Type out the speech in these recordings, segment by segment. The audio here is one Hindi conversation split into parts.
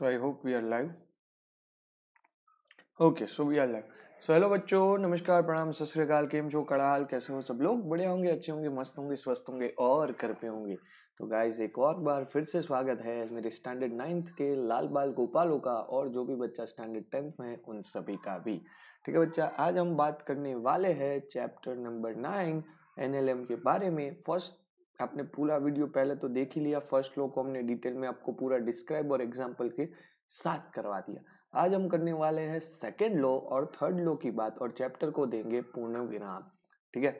So I hope we are live okay so we are live so hello बच्चों नमस्कार प्रणाम सत श्रीकाल केम जो कड़ाल कैसे हो सब लोग बड़े होंगे अच्छे होंगे मस्त होंगे स्वस्थ होंगे और कर पे होंगे तो गाइज एक और बार फिर से स्वागत है मेरे स्टैंडर्ड नाइन्थ के लाल बाल गोपालों का और जो भी बच्चा स्टैंडर्ड टेंथ में है उन सभी का भी ठीक है बच्चा आज हम बात करने वाले हैं चैप्टर नंबर नाइन एन के बारे में फर्स्ट आपने पूरा वीडियो पहले तो देख ही लिया फर्स्ट लो को हमने डिटेल में आपको पूरा डिस्क्राइब और एग्जाम्पल के साथ करवा दिया आज हम करने वाले हैं सेकेंड लो और थर्ड लो की बात और चैप्टर को देंगे पूर्ण विराम ठीक है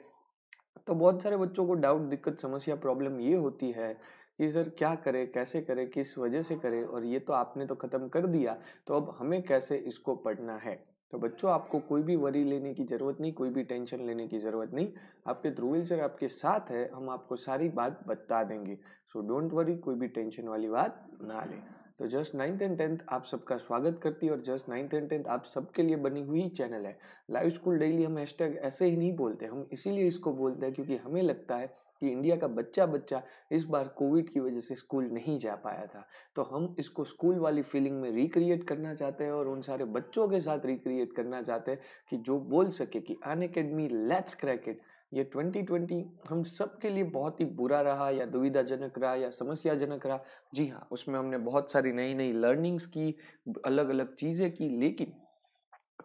तो बहुत सारे बच्चों को डाउट दिक्कत समस्या प्रॉब्लम ये होती है कि सर क्या करें कैसे करें किस वजह से करें और ये तो आपने तो ख़त्म कर दिया तो अब हमें कैसे इसको पढ़ना है तो बच्चों आपको कोई भी वरी लेने की ज़रूरत नहीं कोई भी टेंशन लेने की ज़रूरत नहीं आपके ध्रुविल सर आपके साथ है हम आपको सारी बात बता देंगे सो डोंट वरी कोई भी टेंशन वाली बात ना लें तो जस्ट नाइन्थ एंड टेंथ आप सबका स्वागत करती है और जस्ट नाइन्थ एंड टेंथ आप सबके लिए बनी हुई चैनल है लाइव स्कूल डेली हम हैश ऐसे ही नहीं बोलते हम इसीलिए इसको बोलते हैं क्योंकि हमें लगता है कि इंडिया का बच्चा बच्चा इस बार कोविड की वजह से स्कूल नहीं जा पाया था तो हम इसको स्कूल वाली फीलिंग में रिक्रिएट करना चाहते हैं और उन सारे बच्चों के साथ रिक्रिएट करना चाहते हैं कि जो बोल सके कि अन अकेडमी लेट्स क्रैकेट ये 2020 हम सब के लिए बहुत ही बुरा रहा या दुविधाजनक रहा या समस्याजनक रहा जी हाँ उसमें हमने बहुत सारी नई नई लर्निंग्स की अलग अलग चीज़ें की लेकिन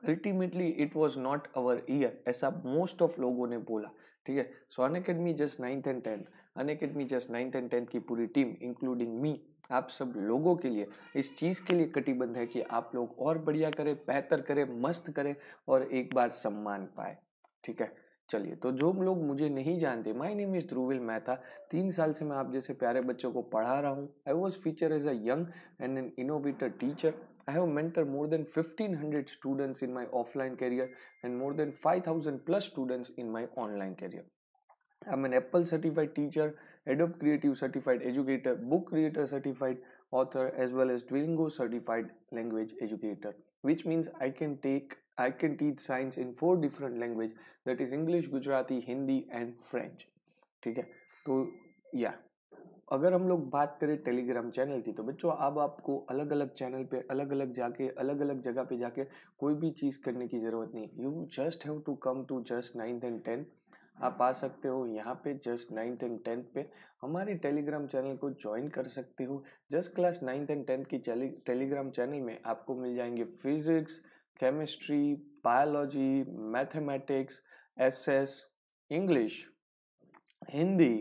ultimately it was not our year ऐसा मोस्ट ऑफ लोगों ने बोला ठीक है so Unacademy just ninth and tenth Unacademy just ninth and tenth की पूरी टीम इंक्लूडिंग मी आप सब लोगों के लिए इस चीज़ के लिए कटिबंध है कि आप लोग और बढ़िया करें बेहतर करें मस्त करें और एक बार सम्मान पाए ठीक है चलिए तो जो लोग मुझे नहीं जानते my name is Dhruvil Mehta तीन साल से मैं आप जैसे प्यारे बच्चों को पढ़ा रहा हूँ I was feature as a young and an innovator teacher I have mentor more than 1500 students in my offline career and more than 5000 plus students in my online career I am an Apple certified teacher Adobe creative certified educator book creator certified author as well as Twingo certified language educator which means I can teach I can teach science in four different language that is English, Gujarati, Hindi and French. ठीक है तो या अगर हम लोग बात करें टेलीग्राम चैनल की तो बच्चों अब आपको अलग अलग चैनल पे अलग अलग जाके अलग अलग जगह पे जाके कोई भी चीज़ करने की ज़रूरत नहीं you just have to come to just ninth and tenth आप आ सकते हो यहाँ पे जस्ट नाइन्थ एंड टेंथ पे हमारे टेलीग्राम चैनल को ज्वाइन कर सकते हो just class ninth and tenth की टेलीग्राम चैनल में आपको मिल जाएंगे physics chemistry biology mathematics SS, English Hindi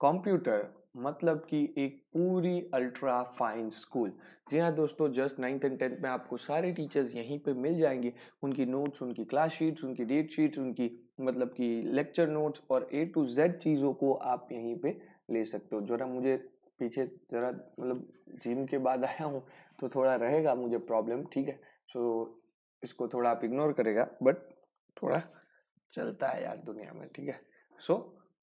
computer मतलब कि एक पूरी अल्ट्रा फाइन स्कूल जी हाँ दोस्तों जस्ट नाइन्थ एंड टेंथ में आपको सारे टीचर्स यहीं पे मिल जाएंगे उनकी नोट्स उनकी क्लास शीट्स उनकी डेट शीट्स उनकी मतलब कि लेक्चर नोट्स और ए टू जेड चीज़ों को आप यहीं पे ले सकते हो जरा मुझे पीछे ज़रा मतलब जिम के बाद आया हूँ तो थोड़ा रहेगा मुझे प्रॉब्लम ठीक है सो so, इसको थोड़ा आप इग्नोर करेगा बट थोड़ा चलता है यार दुनिया में ठीक है सो so,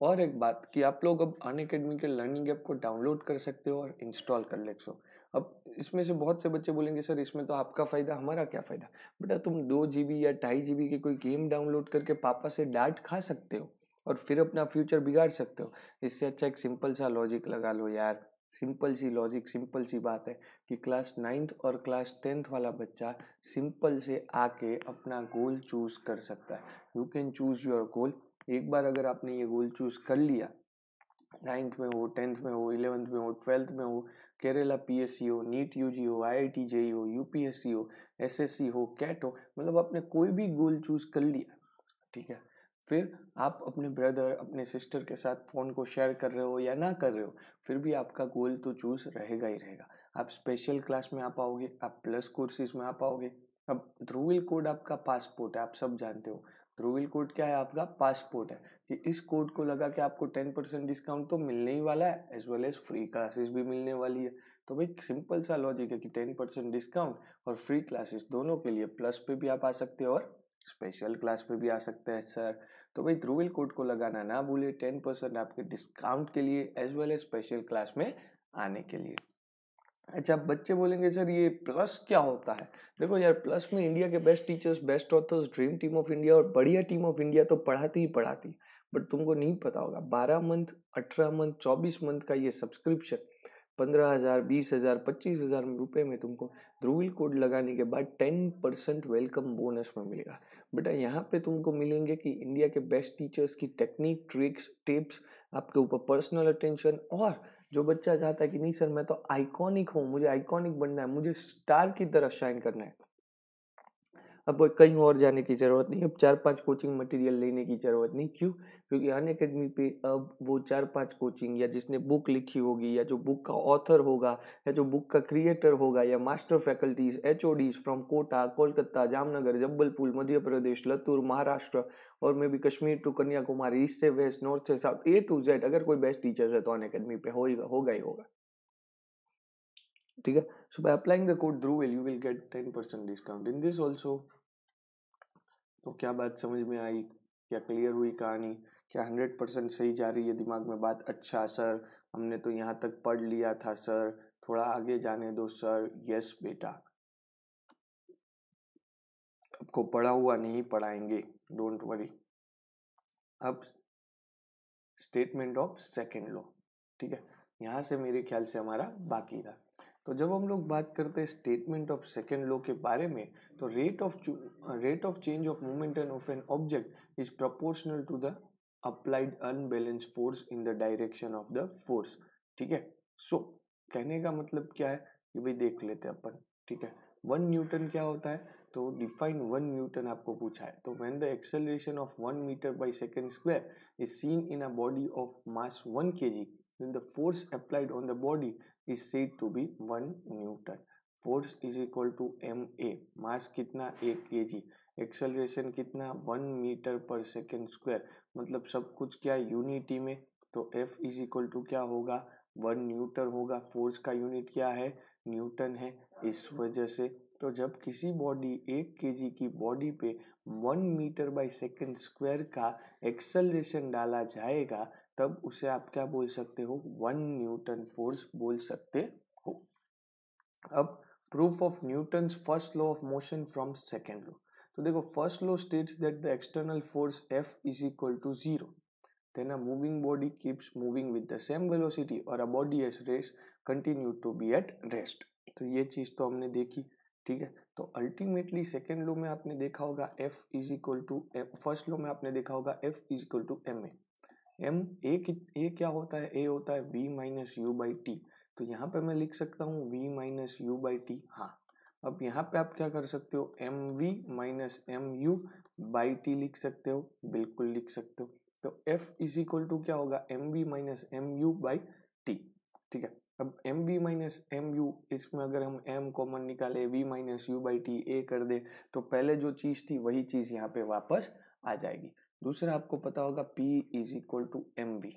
और एक बात कि आप लोग अब अन अकेडमी के लर्निंग ऐप को डाउनलोड कर सकते हो और इंस्टॉल कर ले सो अब इसमें से बहुत से बच्चे बोलेंगे सर इसमें तो आपका फ़ायदा हमारा क्या फ़ायदा बेटा तुम दो जी या ढाई जी की कोई गेम डाउनलोड करके पापा से डांट खा सकते हो और फिर अपना फ्यूचर बिगाड़ सकते हो इससे अच्छा एक सिंपल सा लॉजिक लगा लो यार सिंपल सी लॉजिक सिंपल सी बात है कि क्लास नाइन्थ और क्लास टेंथ वाला बच्चा सिंपल से आके अपना गोल चूज़ कर सकता है you can choose your goal एक बार अगर आपने ये गोल चूज़ कर लिया नाइन्थ में हो टेंथ में हो इलेवेंथ में हो ट्वेल्थ में हो केरला पीएससी हो नीट यूजी हो आईआईटी जेई हो यूपीएससी हो एसएससी हो कैट हो मतलब आपने कोई भी गोल चूज़ कर लिया ठीक है फिर आप अपने ब्रदर अपने सिस्टर के साथ फ़ोन को शेयर कर रहे हो या ना कर रहे हो फिर भी आपका गोल तो चूज़ रहेगा ही रहेगा आप स्पेशल क्लास में आ पाओगे आप प्लस कोर्सेज में आ पाओगे अब ध्रुविल कोड आपका पासपोर्ट है आप सब जानते हो ध्रुविल कोड क्या है आपका पासपोर्ट है कि इस कोड को लगा के आपको टेन परसेंट डिस्काउंट तो मिलने ही वाला है as well as free classes भी मिलने वाली है तो भाई सिंपल सा लॉजिक है कि टेन परसेंट डिस्काउंट और फ्री क्लासेस दोनों के लिए प्लस पे भी आप आ सकते हो और स्पेशल क्लास पे भी आ सकते हैं सर तो भाई ध्रुविल कोड को लगाना ना भूलिए टेन परसेंट आपके डिस्काउंट के लिए as well as special class में आने के लिए अच्छा बच्चे बोलेंगे सर ये प्लस क्या होता है देखो यार प्लस में इंडिया के best teachers best authors dream team of India और बढ़िया टीम ऑफ इंडिया तो पढ़ाती ही पढ़ाती बट तुमको नहीं पता होगा बारह मंथ अठारह मंथ चौबीस मंथ का ये सब्सक्रिप्शन पंद्रह हज़ार बीस हज़ार पच्चीस हज़ार रुपये में तुमको ध्रुविल कोड लगाने के बाद टेन परसेंट वेलकम बोनस में मिलेगा बेटा यहाँ पे तुमको मिलेंगे कि इंडिया के बेस्ट टीचर्स की टेक्निक ट्रिक्स टिप्स आपके ऊपर पर्सनल अटेंशन और जो बच्चा चाहता है कि नहीं सर मैं तो आइकॉनिक हूँ मुझे आइकॉनिक बनना है मुझे स्टार की तरह शाइन करना है अब कहीं और जाने की ज़रूरत नहीं अब चार पांच कोचिंग मटेरियल लेने की ज़रूरत नहीं क्यों क्योंकि अन अकेडमी पे अब वो चार पांच कोचिंग या जिसने बुक लिखी होगी या जो बुक का ऑथर होगा या जो बुक का क्रिएटर होगा या master faculties each from Kota Kolkata Jamnagar Jabalpur Madhya Pradesh Latur Maharashtra और maybe Kashmir to Kanyakumari east से वेस्ट नॉर्थ से साउथ ए टू जेड अगर कोई बेस्ट टीचर्स है तो अन अकेडमी पे होगा होगा ही होगा ठीक है so by applying the code Dhruv you will get ten percent discount in this also तो क्या बात समझ में आई क्या क्लियर हुई कहानी क्या हंड्रेड परसेंट सही जा रही है दिमाग में बात अच्छा सर हमने तो यहाँ तक पढ़ लिया था सर थोड़ा आगे जाने दो सर यस बेटा आपको पढ़ा हुआ नहीं पढ़ाएंगे डोंट वरी अब स्टेटमेंट ऑफ सेकेंड लॉ ठीक है यहाँ से मेरे ख्याल से हमारा बाकी था तो जब हम लोग बात करते हैं स्टेटमेंट ऑफ सेकेंड लॉ के बारे में तो rate of rate of change of movement and of an object is proportional to the applied unbalance force in the direction of the force ठीक है सो कहने का मतलब क्या है ये भाई देख लेते हैं अपन ठीक है वन न्यूटन क्या होता है तो डिफाइन वन न्यूटन आपको पूछा है तो when the acceleration of one metre by second square is seen in a body of mass one K G then the force applied on the body is said to be 1 Newton. Force is equal to M A mass कितना एक के जी एक्सलेशन कितना वन मीटर पर सेकेंड स्क्वायर मतलब सब कुछ क्या यूनिटी में तो एफ इज इक्वल टू क्या होगा वन न्यूटन होगा फोर्स का यूनिट क्या है न्यूटन है इस वजह से तो जब किसी बॉडी एक के जी की बॉडी पे one metre by second square का एक्सेलरेशन डाला जाएगा तब उसे आप क्या बोल सकते हो वन न्यूटन फोर्स बोल सकते हो अब proof of Newton first law of motion from second law तो देखो first law states that the external force F is equal to zero then a moving body keeps moving with the same velocity or a body as race continue to be at तो ये चीज़ तो हमने देखी ठीक है तो अल्टीमेटली सेकेंड लो में आपने देखा होगा F is equal to first law में आपने देखा होगा F is equal to M A M A A क्या होता है ए होता है V minus you by T तो यहाँ पे मैं लिख सकता हूँ V minus you by T हाँ अब यहाँ पे आप क्या कर सकते हो M we minus M you by T लिख सकते हो बिल्कुल लिख सकते हो तो एफ इज इक्वल टू क्या होगा M we minus M you by T ठीक है अब M we minus M U इसमें अगर हम एम कॉमन निकाले V minus you by T A कर दे तो पहले जो चीज़ थी वही चीज़ यहाँ पे वापस आ जाएगी दूसरा आपको पता होगा P is equal to M V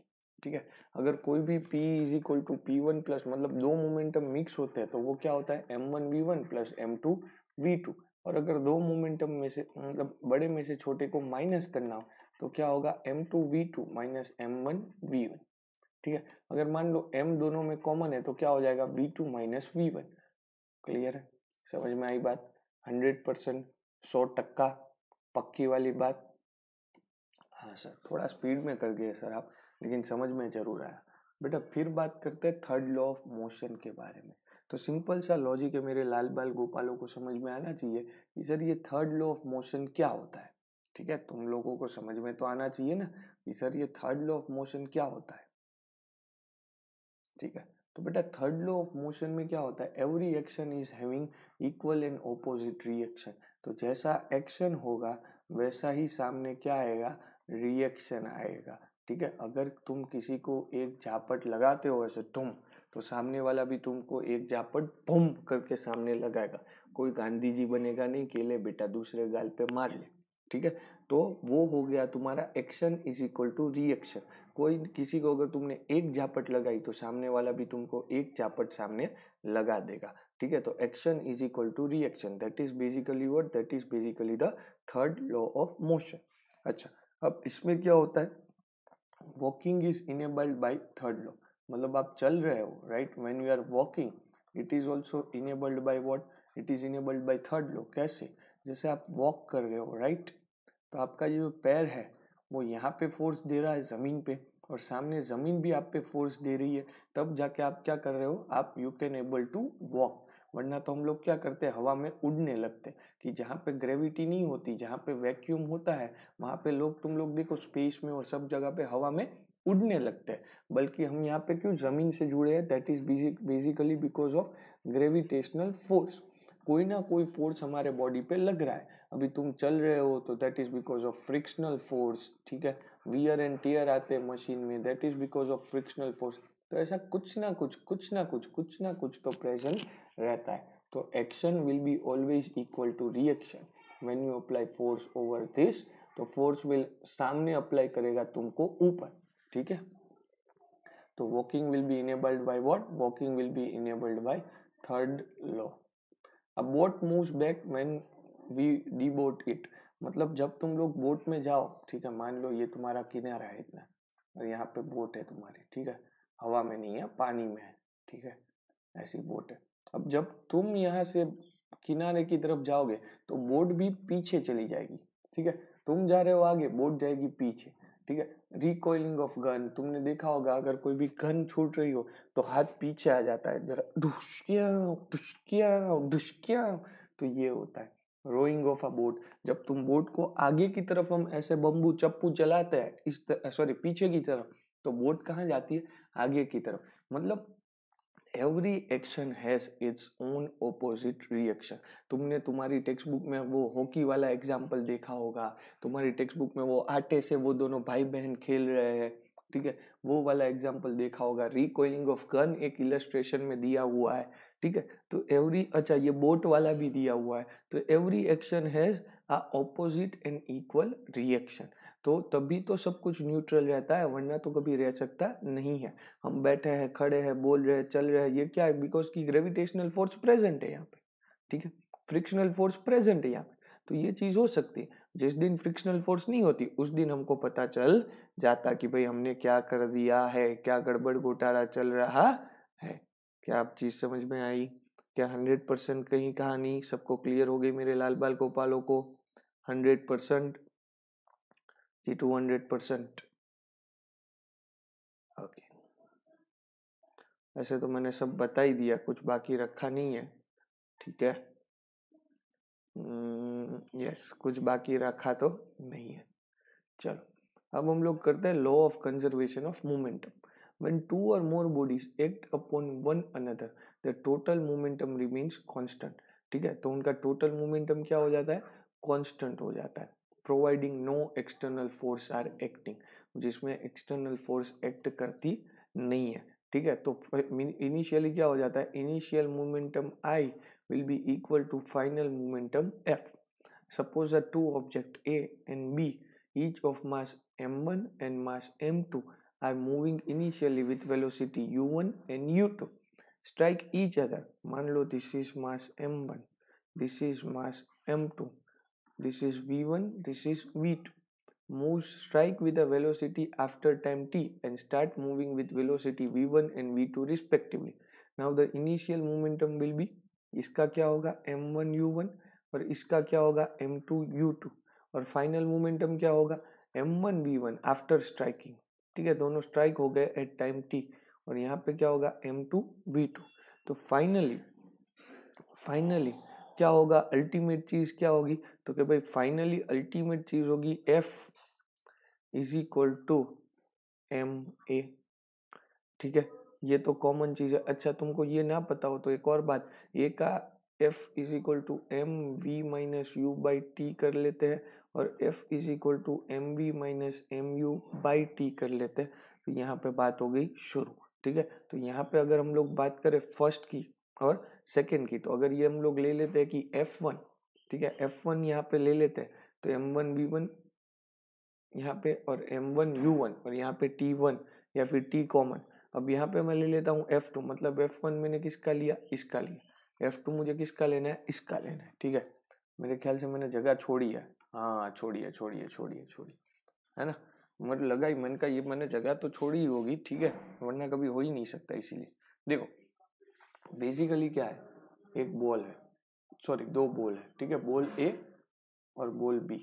ठीक है अगर कोई भी P is equal to P one plus मतलब दो मोमेंटम मिक्स होते हैं तो वो क्या होता है M one we one plus M two we two और अगर दो मोमेंटम में से मतलब बड़े में से छोटे को माइनस करना हो तो क्या होगा M two we two minus M one we one ठीक है अगर मान लो एम दोनों में कॉमन है तो क्या हो जाएगा V two minus V one clear है समझ में आई बात हंड्रेड परसेंट सौ टक्का पक्की वाली बात हाँ सर थोड़ा स्पीड में कर गए सर आप लेकिन समझ में जरूर आया बेटा फिर बात करते हैं थर्ड लॉ ऑफ मोशन के बारे में तो सिंपल सा लॉजिक है मेरे लाल बाल गोपालों को समझ में आना चाहिए कि सर ये थर्ड लॉ ऑफ मोशन क्या होता है ठीक है तुम लोगों को समझ में तो आना चाहिए ना कि सर ये थर्ड लॉ ऑफ मोशन क्या होता है ठीक है तो बेटा थर्ड लॉ ऑफ मोशन में क्या होता है every action is having equal and opposite reaction तो जैसा एक्शन होगा वैसा ही सामने क्या आएगा रिएक्शन आएगा ठीक है अगर तुम किसी को एक झापट लगाते हो ऐसे तुम तो सामने वाला भी तुमको एक झापट पुम करके सामने लगाएगा कोई गांधी जी बनेगा नहीं केले बेटा दूसरे गाल पे मार ले ठीक है तो वो हो गया तुम्हारा action is equal to reaction कोई किसी को अगर तुमने एक झापट लगाई तो सामने वाला भी तुमको एक झापट सामने लगा देगा ठीक है तो action is equal to reaction that is basically word that is basically the third law of motion अच्छा अब इसमें क्या होता है walking is enabled by third law मतलब आप चल रहे हो right when you are walking it is also enabled by what it is enabled by third law कैसे जैसे आप वॉक कर रहे हो राइट तो आपका जो पैर है वो यहाँ पे फोर्स दे रहा है ज़मीन पे और सामने ज़मीन भी आप पे फोर्स दे रही है तब जाके आप क्या कर रहे हो आप you can able to walk वरना तो हम लोग क्या करते हैं हवा में उड़ने लगते कि जहाँ पे ग्रेविटी नहीं होती जहाँ पे वैक्यूम होता है वहाँ पे लोग तुम लोग देखो स्पेस में और सब जगह पे हवा में उड़ने लगते हैं बल्कि हम यहाँ पे क्यों ज़मीन से जुड़े हैं that is basically because of gravitational force कोई ना कोई फोर्स हमारे बॉडी पे लग रहा है अभी तुम चल रहे हो तो that is because of frictional force ठीक है वियर एंड टीयर आते हैं मशीन में that is because of frictional force तो ऐसा कुछ ना कुछ कुछ ना कुछ कुछ ना कुछ तो प्रेजेंट रहता है तो action will be always equal to reaction when you apply force over this तो फोर्स विल सामने अप्लाई करेगा तुमको ऊपर ठीक है तो walking will be enabled by what walking will be enabled by third law अब boat moves back when we D it मतलब जब तुम लोग बोट में जाओ ठीक है मान लो ये तुम्हारा किनारा है इतना और यहाँ पे बोट है तुम्हारी ठीक है हवा में नहीं है पानी में है ठीक है ऐसी बोट है अब जब तुम यहाँ से किनारे की तरफ जाओगे तो बोट भी पीछे चली जाएगी ठीक है तुम जा रहे हो आगे बोट जाएगी पीछे ठीक है रिकॉइलिंग ऑफ गन तुमने देखा होगा अगर कोई भी गन छूट रही हो तो हाथ पीछे आ जाता है जरा ढुस्किया ढुसकिया ढुस्किया तो ये होता है रोइंग ऑफ अ बोट जब तुम बोट को आगे की तरफ हम ऐसे बम्बू चप्पू चलाते हैं इस सॉरी पीछे की तरफ तो वोट कहाँ जाती है आगे की तरफ मतलब every action has its own opposite reaction तुमने तुम्हारी टेक्स्ट बुक में वो हॉकी वाला एग्जाम्पल देखा होगा तुम्हारी टेक्स्ट बुक में वो आटे से वो दोनों भाई बहन खेल रहे हैं ठीक है वो वाला एग्जाम्पल देखा होगा रिकॉइलिंग ऑफ गन एक इलस्ट्रेशन में दिया हुआ है ठीक है तो एवरी अच्छा ये बोट वाला भी दिया हुआ है तो every action has a opposite and equal reaction तो तभी तो सब कुछ न्यूट्रल रहता है वरना तो कभी रह सकता नहीं है हम बैठे हैं खड़े हैं बोल रहे हैं चल रहे हैं ये क्या है बिकॉज की ग्रेविटेशनल फोर्स प्रेजेंट है यहाँ पे ठीक है फ्रिक्शनल फोर्स प्रेजेंट है यहाँ पे तो ये चीज़ हो सकती है जिस दिन फ्रिक्शनल फोर्स नहीं होती उस दिन हमको पता चल जाता कि भाई हमने क्या कर दिया है क्या गड़बड़ घोटाला चल रहा है क्या आप चीज़ समझ में आई क्या हंड्रेड परसेंट कहीं कहानी सबको क्लियर हो गई मेरे लाल बाल गोपालों को hundred percent the 200 percent okay ऐसे तो मैंने सब बता ही दिया कुछ बाकी रखा नहीं है ठीक है यस हम्म, yes, कुछ बाकी रखा तो नहीं है चलो अब हम लोग करते हैं law of conservation of momentum when two और more bodies act upon one another the total momentum remains constant ठीक है तो उनका टोटल मोमेंटम क्या हो जाता है कांस्टेंट हो जाता है providing no external force are acting जिसमें एक्सटर्नल फोर्स एक्ट करती नहीं है ठीक है तो इनिशियली क्या हो जाता है initial momentum I will be equal to final momentum F suppose a two object A and B each of mass M one and mass M two are moving initially with velocity U one and U two strike each other मान लो this is mass M one this is mass M two this is v1 this is v2 moves strike with a velocity after time t and start moving with velocity v1 and v2 respectively now the initial momentum will be इसका क्या होगा m1 u1 और इसका क्या होगा m2 u2 और फाइनल मोमेंटम क्या होगा m1 v1 आफ्टर स्ट्राइकिंग ठीक है दोनों स्ट्राइक हो गए एट टाइम t और यहाँ पे क्या होगा m2 v2 तो फाइनली फाइनली क्या होगा अल्टीमेट चीज़ क्या होगी तो क्या भाई फाइनली अल्टीमेट चीज़ होगी F is equal to M A ठीक है ये तो कॉमन चीज़ है अच्छा तुमको ये ना पता हो तो एक और बात ये का F is equal to M we minus you by T कर लेते हैं और F is equal to M we minus M you by T कर लेते हैं तो यहाँ पे बात हो गई शुरू ठीक है तो यहाँ पे अगर हम लोग बात करें फर्स्ट की और सेकेंड की तो अगर ये हम लोग ले लेते हैं कि एफ वन ठीक है एफ वन यहाँ पे ले लेते हैं तो एम वन वी वन यहाँ पे और एम वन यू वन और यहाँ पे टी वन या फिर टी कॉमन अब यहाँ पे मैं ले लेता हूँ एफ टू मतलब एफ वन मैंने किसका लिया इसका लिया एफ टू मुझे किसका लेना है इसका लेना है ठीक है मेरे ख्याल से मैंने जगह छोड़ी है हाँ छोड़ी है छोड़ी है छोड़ी है छोड़ी है ना मतलब लगा ही मन का ये मैंने जगह तो छोड़ी ही होगी ठीक है वरना कभी हो ही नहीं सकता इसीलिए देखो बेसिकली क्या है एक बॉल है सॉरी दो बॉल है ठीक है बॉल ए और बॉल बी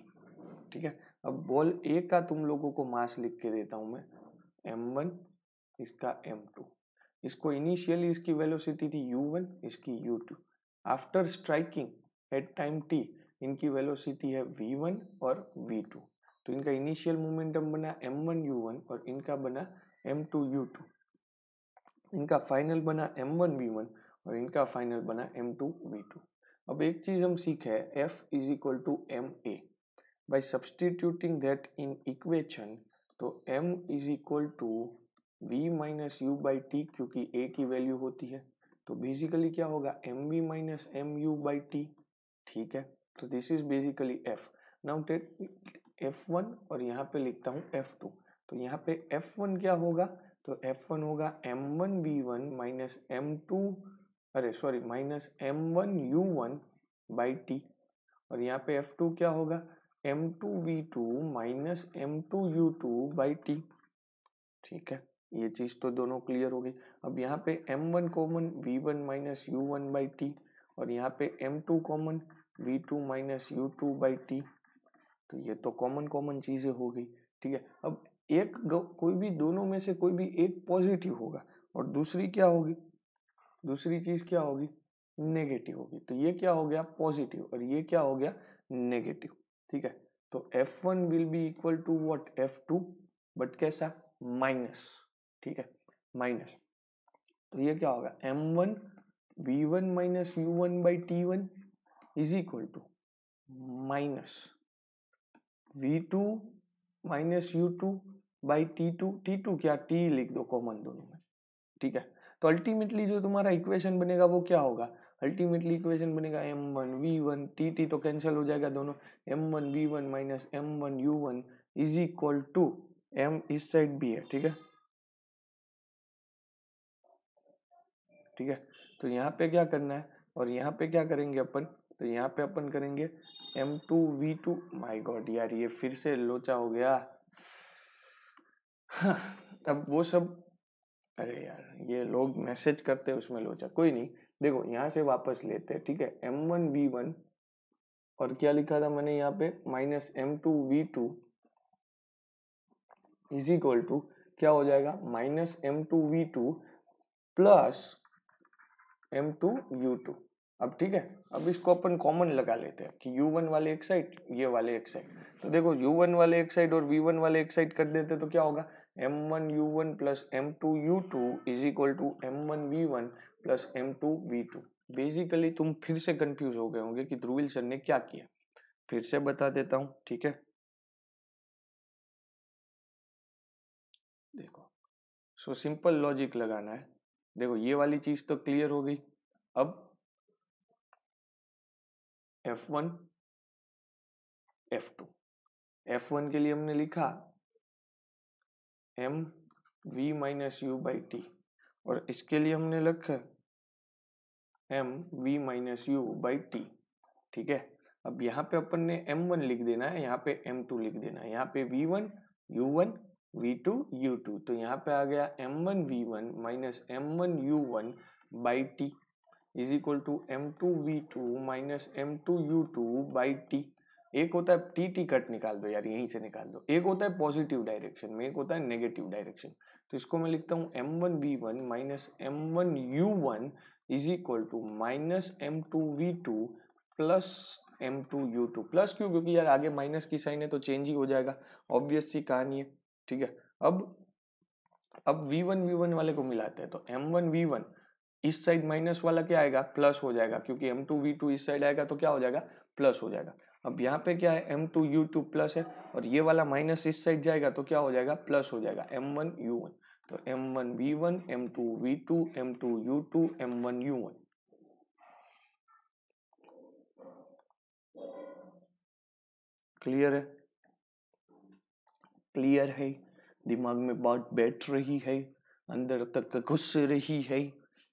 ठीक है अब बॉल ए का तुम लोगों को मास लिख के देता हूं मैं एम वन इसका एम टू इसको इनिशियली इसकी वेलोसिटी थी यू वन इसकी U two after striking at time T इनकी वेलोसिटी है वी वन और वी टू तो इनका इनिशियल मोमेंटम बना एम वन यू वन और इनका बना एम टू यू टू इनका फाइनल बना एम वन वी वन और इनका फाइनल बना एम टू वी टू अब एक चीज़ हम सीखे F is equal to M A by substituting that in equation तो M is equal to we minus you by T क्योंकि ए की वैल्यू होती है तो बेसिकली क्या होगा M we minus M you by T ठीक है तो this is basically F now टेट वन और यहाँ पे लिखता हूँ एफ टू तो यहाँ पे एफ वन क्या होगा तो एफ वन होगा M one we one minus M two अरे sorry minus M one you one by T और यहाँ पे एफ टू क्या होगा M two we two minus M two you two by T ठीक है ये चीज़ तो दोनों क्लियर हो गई अब यहाँ पे M one common V one minus U one by T और यहाँ पे M two common V two minus U two by T तो ये तो कॉमन कॉमन चीज़ें हो गई ठीक है अब एक कोई भी दोनों में से कोई भी एक पॉजिटिव होगा और दूसरी क्या होगी दूसरी चीज क्या होगी नेगेटिव होगी तो ये क्या हो गया पॉजिटिव और ये क्या हो गया नेगेटिव ठीक है तो F one will be equal to what F two but कैसा माइनस ठीक है माइनस तो ये क्या होगा M one we one minus U one by T one is equal to minus V two minus U two by T two T two क्या टी लिख दो कॉमन दोनों में ठीक है तो अल्टीमेटली जो तुम्हारा इक्वेशन बनेगा वो क्या होगा अल्टीमेटली इक्वेशन बनेगा M one we one T T तो कैंसिल हो जाएगा दोनों M one we one minus M one you one is equal to M इस साइड भी है ठीक है ठीक है तो यहाँ पे क्या करना है और यहाँ पे क्या करेंगे अपन तो यहाँ पे अपन करेंगे M two we two my god यार ये फिर से लोचा हो गया अब वो सब अरे यार ये लोग मैसेज करते हैं उसमें लोचा कोई नहीं देखो यहाँ से वापस लेते हैं ठीक है एम वन वी वन और क्या लिखा था मैंने यहाँ पे minus M two we two is equal to क्या हो जाएगा minus M two we two plus M two you two अब ठीक है अब इसको अपन कॉमन लगा लेते हैं कि u1 वाले एक साइड ये वाले एक साइड तो देखो u1 वाले एक साइड और v1 वाले एक साइड कर देते तो क्या होगा m1 one you one plus M two you two is equal to m one we one plus M two we two basically तुम फिर से कंफ्यूज हो गए होंगे कि ध्रुविल सर ने क्या किया फिर से बता देता हूँ ठीक है देखो सो सिंपल लॉजिक लगाना है देखो ये वाली चीज तो क्लियर हो गई अब f one f two f one के लिए हमने लिखा m we minus you by T और इसके लिए हमने लिखा m we minus you by T ठीक है अब यहाँ पे अपन ने एम वन लिख देना है यहाँ पे एम टू लिख देना है यहाँ पे v one you one v two you two तो यहाँ पे आ गया m one we one minus M one you one by t is equal to m two we two minus M two you two by t एक होता है टी टी कट निकाल दो यार यहीं से निकाल दो एक होता है पॉजिटिव डायरेक्शन में एक होता है नेगेटिव डायरेक्शन तो इसको मैं लिखता हूँ m one we one minus M one you one is equal to minus M two we two plus M two you two plus क्यों क्योंकि यार आगे माइनस की साइन है तो चेंज ही हो जाएगा ऑब्वियस सी कहानी है ठीक है अब अब वी वन वी वन वाले को मिलाते हैं तो एम वन वी वन इस साइड माइनस वाला क्या आएगा प्लस हो जाएगा क्योंकि एम टू वी टू इस साइड आएगा तो क्या हो जाएगा प्लस हो जाएगा अब यहाँ पे क्या है m two you two plus है और ये वाला माइनस इस साइड जाएगा तो क्या हो जाएगा प्लस हो जाएगा एम वन यू वन तो m one we one m two we two m two you two m one you one clear है क्लियर है दिमाग में बात बैठ रही है अंदर तक घुस रही है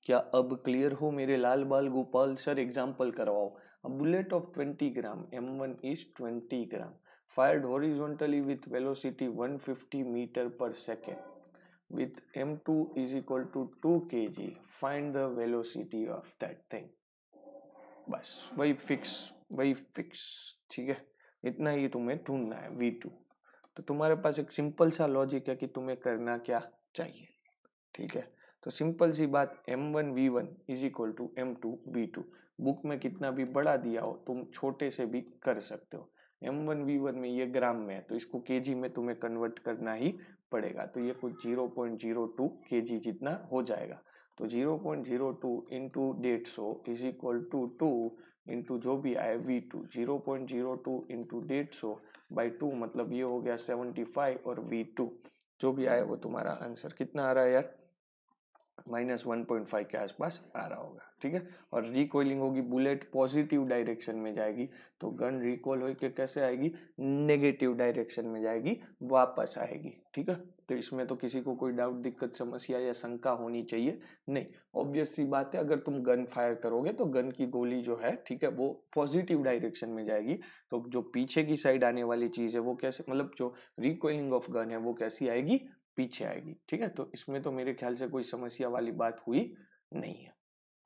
क्या अब क्लियर हो मेरे लाल बाल गोपाल सर एग्जाम्पल करवाओ बुलेट ऑफ 20 ग्राम एम वन इज 20 gram fired horizontally with velocity 150 second with m two is equal to two K G find the velocity of that thing बस वही फिक्स वही फिक्स ठीक है इतना ही तुम्हें ढूंढना है वी टू तो तुम्हारे पास एक सिंपल सा लॉजिक है कि तुम्हें करना क्या चाहिए ठीक है तो सिंपल सी बात m one we one is equal to m two we two book में कितना भी बड़ा दिया हो तुम छोटे से भी कर सकते हो एम वन वी वन में ये ग्राम में है तो इसको के जी में तुम्हें कन्वर्ट करना ही पड़ेगा तो ये कुछ zero point zero to K जी जितना हो जाएगा तो zero point zero two into डेढ़ सौ is equal to two into जो भी आए v two zero point zero two into डेढ़ सौ बाई टू मतलब ये हो गया सेवेंटी फाइव और वी टू जो भी आए वो तुम्हारा आंसर कितना आ रहा है यार माइनस वन पॉइंट फाइव के आसपास आ रहा होगा ठीक है और रिकॉइलिंग होगी बुलेट पॉजिटिव डायरेक्शन में जाएगी तो गन रिकॉल होकर कैसे आएगी नेगेटिव डायरेक्शन में जाएगी वापस आएगी ठीक है तो इसमें तो किसी को कोई डाउट दिक्कत समस्या या शंका होनी चाहिए नहीं ऑब्वियस सी बात है अगर तुम गन फायर करोगे तो गन की गोली जो है ठीक है वो पॉजिटिव डायरेक्शन में जाएगी तो जो पीछे की साइड आने वाली चीज़ है वो कैसे मतलब जो रिकॉइलिंग ऑफ गन है वो कैसी आएगी पीछे आएगी ठीक है तो इसमें तो मेरे ख्याल से कोई समस्या वाली बात हुई नहीं है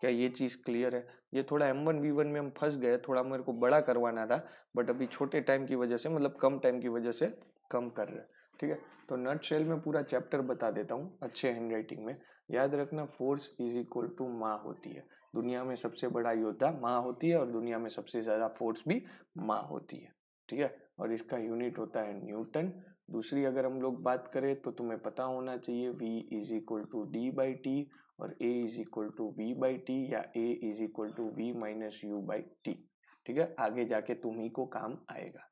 क्या ये चीज़ क्लियर है ये थोड़ा एम वन वी वन में हम फंस गए थोड़ा मेरे को बड़ा करवाना था बट अभी छोटे टाइम की वजह से मतलब कम टाइम की वजह से कम कर रहे ठीक है तो नट शेल में पूरा चैप्टर बता देता हूँ अच्छे हैंड राइटिंग में याद रखना फोर्स इज इक्वल टू माँ होती है दुनिया में सबसे बड़ा योद्धा माँ होती है और दुनिया में सबसे ज़्यादा फोर्स भी माँ होती है ठीक है और इसका यूनिट होता है न्यूटन दूसरी अगर हम लोग बात करें तो तुम्हें पता होना चाहिए v is equal to d by T और a is equal to v by t या a is equal to we minus you by T ठीक है आगे जाके तुम्ही को काम आएगा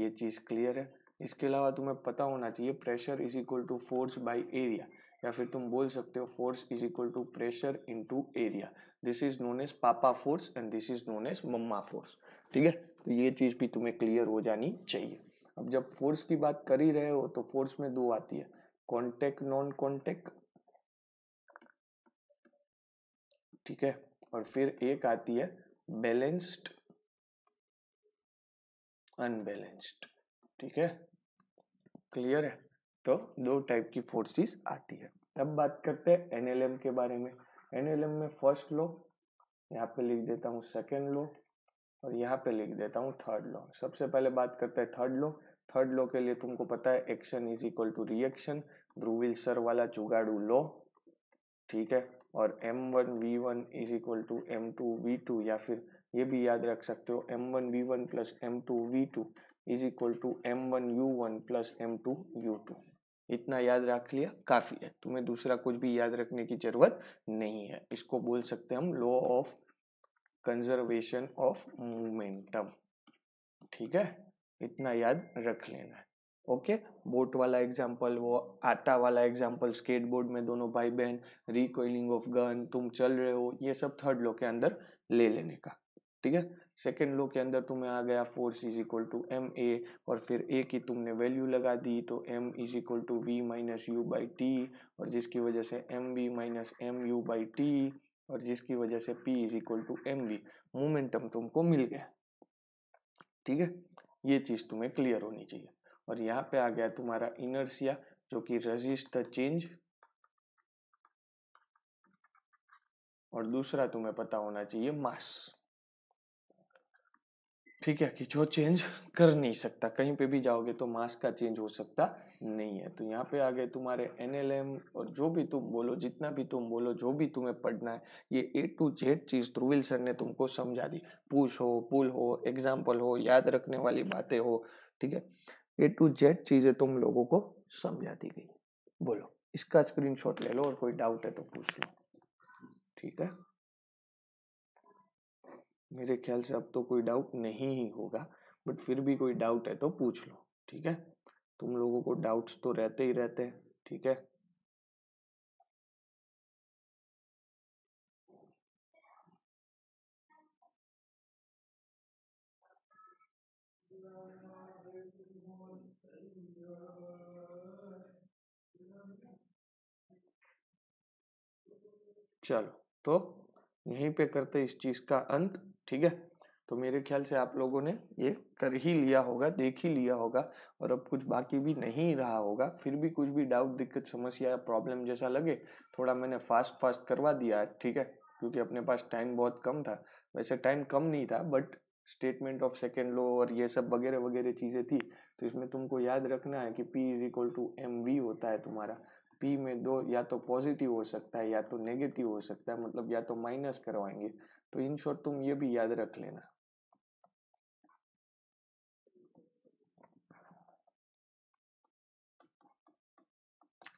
ये चीज़ क्लियर है इसके अलावा तुम्हें पता होना चाहिए pressure is equal to force by area या फिर तुम बोल सकते हो force is equal to pressure into area this is known as papa force and this is known as mama force ठीक है तो ये चीज़ भी तुम्हें क्लियर हो जानी चाहिए अब जब फोर्स की बात कर ही रहे हो तो फोर्स में दो आती है कॉन्टेक्ट नॉन कॉन्टेक्ट ठीक है और फिर एक आती है बैलेंस्ड अनबैलेंस्ड ठीक है क्लियर है तो दो टाइप की फोर्सेस आती है अब बात करते हैं एनएलएम के बारे में एनएलएम में फर्स्ट लॉ यहाँ पे लिख देता हूँ सेकेंड लॉ और यहाँ पे लिख देता हूँ थर्ड लॉ सबसे पहले बात करते हैं थर्ड लॉ थर्ड लॉ के लिए तुमको पता है action is equal to reaction Dhruvil sir वाला चुगाड़ू लॉ ठीक है और m one we one is equal to m two we two या फिर ये भी याद रख सकते हो m one we one plus M two we two is equal to m one you one plus M two you two इतना याद रख लिया काफ़ी है तुम्हें दूसरा कुछ भी याद रखने की ज़रूरत नहीं है इसको बोल सकते हम law of conservation of momentum ठीक है इतना याद रख लेना है ओके बोट वाला एग्जाम्पल वो आटा वाला एग्जाम्पल स्केटबोर्ड में दोनों भाई बहन रिकॉइलिंग ऑफ गन तुम चल रहे हो ये सब थर्ड लो के अंदर ले लेने का ठीक है सेकेंड लो के अंदर तुम्हें आ गया force is equal to M a और फिर ए की तुमने वैल्यू लगा दी तो M is equal to we minus you by T और जिसकी वजह से m we minus M you by T और जिसकी वजह से p is equal to M v momentum तुमको मिल गया ठीक है ये चीज़ तुम्हें क्लियर होनी चाहिए और यहाँ पे आ गया तुम्हारा इनर्सिया जो कि रजिस्ट द चेंज और दूसरा तुम्हें पता होना चाहिए मास ठीक है कि जो चेंज कर नहीं सकता कहीं पे भी जाओगे तो मास्क का चेंज हो सकता नहीं है तो यहाँ पे आ गए तुम्हारे एन और जो भी तुम बोलो जितना भी तुम बोलो जो भी तुम्हें पढ़ना है ये ए टू जेड चीज़ ध्रुविल सर ने तुमको समझा दी पूछ हो पुल हो एग्जाम्पल हो याद रखने वाली बातें हो ठीक है ए टू जेड चीज़ें तुम लोगों को समझा दी गई बोलो इसका स्क्रीनशॉट ले लो और कोई डाउट है तो पूछ लो ठीक है मेरे ख्याल से अब तो कोई डाउट नहीं ही होगा बट फिर भी कोई डाउट है तो पूछ लो ठीक है तुम लोगों को डाउट्स तो रहते ही रहते हैं ठीक है चलो तो यहीं पे करते इस चीज का अंत ठीक है तो मेरे ख्याल से आप लोगों ने ये कर ही लिया होगा देख ही लिया होगा और अब कुछ बाकी भी नहीं रहा होगा फिर भी कुछ भी डाउट दिक्कत समस्या या प्रॉब्लम जैसा लगे थोड़ा मैंने फास्ट फास्ट करवा दिया है ठीक है क्योंकि अपने पास टाइम बहुत कम था वैसे टाइम कम नहीं था but statement of second law और ये सब वगैरह वगैरह चीज़ें थी तो इसमें तुमको याद रखना है कि p is equal to M v होता है तुम्हारा पी में दो या तो पॉजिटिव हो सकता है या तो नेगेटिव हो सकता है मतलब या तो माइनस करवाएंगे तो इन शॉर्ट तुम ये भी याद रख लेना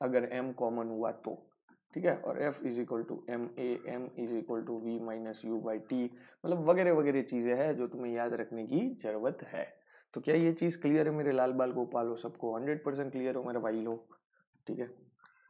अगर m कॉमन हुआ तो ठीक है और f is equal to M A m is equal to we minus you by t मतलब वगैरह वगैरह चीज़ें हैं जो तुम्हें याद रखने की ज़रूरत है तो क्या ये चीज़ क्लियर है मेरे लाल बाल गोपाल हो सबको हंड्रेड परसेंट क्लियर हो मेरे भाई लोग ठीक है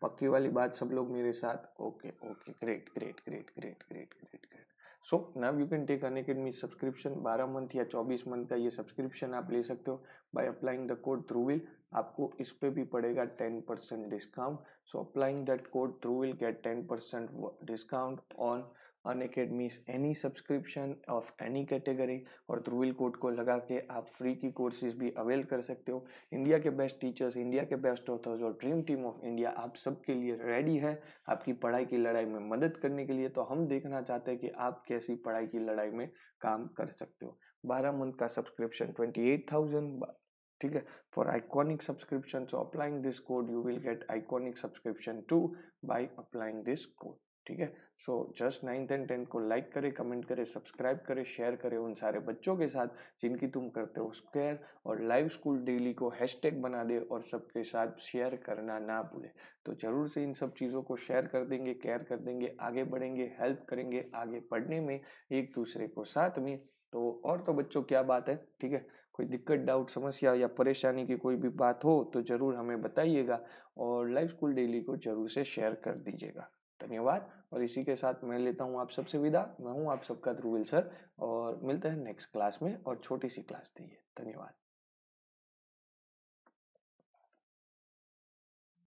पक्की वाली बात सब लोग मेरे साथ okay okay great great great great great great great so now you can take Unacademy subscription बारह मंथ या चौबीस मंथ का ये सब्सक्रिप्शन आप ले सकते हो by applying the code Dhruvil आपको इस पर भी पड़ेगा ten percent discount so applying that code Dhruvil get ten percent discount on Unacademy means any subscription of any category और ध्रुविल कोड को लगा के आप फ्री की कोर्सेज भी अवेल कर सकते हो इंडिया के बेस्ट टीचर्स इंडिया के बेस्ट ऑथर्स और ड्रीम टीम ऑफ इंडिया आप सबके लिए रेडी है आपकी पढ़ाई की लड़ाई में मदद करने के लिए तो हम देखना चाहते हैं कि आप कैसी पढ़ाई की लड़ाई में काम कर सकते हो बारह मंथ का सब्सक्रिप्शन ट्वेंटी एट थाउजेंड ठीक है for iconic subscription so applying this code you will get iconic subscription too by applying this code ठीक है so just ninth and tenth को लाइक करें कमेंट करें सब्सक्राइब करें शेयर करें उन सारे बच्चों के साथ जिनकी तुम करते हो स्क्वायर और लाइव स्कूल डेली को हैशटैग बना दे और सबके साथ शेयर करना ना भूले तो ज़रूर से इन सब चीज़ों को शेयर कर देंगे केयर कर देंगे आगे बढ़ेंगे हेल्प करेंगे आगे पढ़ने में एक दूसरे को साथ में तो और तो बच्चों क्या बात है ठीक है कोई दिक्कत डाउट समस्या या परेशानी की कोई भी बात हो तो ज़रूर हमें बताइएगा और लाइव स्कूल डेली को ज़रूर से शेयर कर दीजिएगा धन्यवाद और इसी के साथ मैं लेता हूँ आप सबसे विदा मैं हूँ आप सबका ध्रुविल सर और मिलते हैं नेक्स्ट क्लास में और छोटी सी क्लास है धन्यवाद